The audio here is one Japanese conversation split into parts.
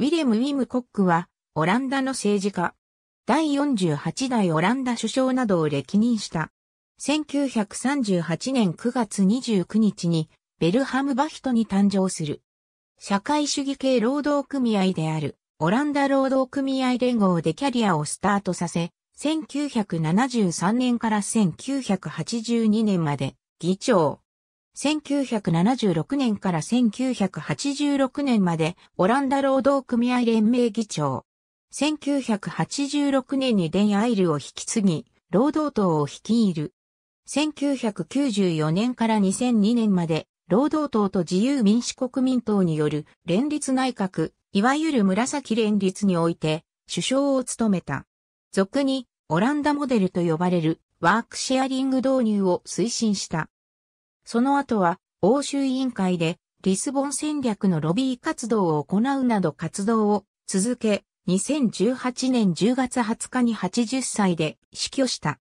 ウィレム・ウィム・コックは、オランダの政治家。第48代オランダ首相などを歴任した。1938年9月29日に、ベルハムバヒトに誕生する。社会主義系労働組合である、オランダ労働組合連合でキャリアをスタートさせ、1973年から1982年まで、議長、1976年から1986年までオランダ労働組合連盟議長。1986年にデン・アイルを引き継ぎ、労働党を率いる。1994年から2002年まで、労働党と自由民主国民党による連立内閣、いわゆる紫連立において、首相を務めた。俗に、オランダモデルと呼ばれるワークシェアリング導入を推進した。その後は欧州委員会でリスボン戦略のロビー活動を行うなど活動を続け、2018年10月20日に80歳で死去した。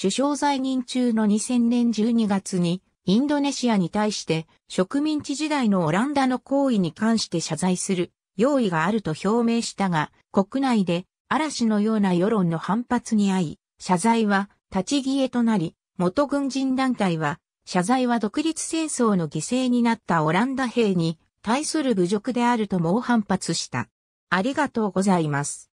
首相在任中の2000年12月にインドネシアに対して植民地時代のオランダの行為に関して謝罪する用意があると表明したが、国内で嵐のような世論の反発に遭い、謝罪は立ち消えとなり、元軍人団体は謝罪は独立戦争の犠牲になったオランダ兵に対する侮辱であると猛反発した。ありがとうございます。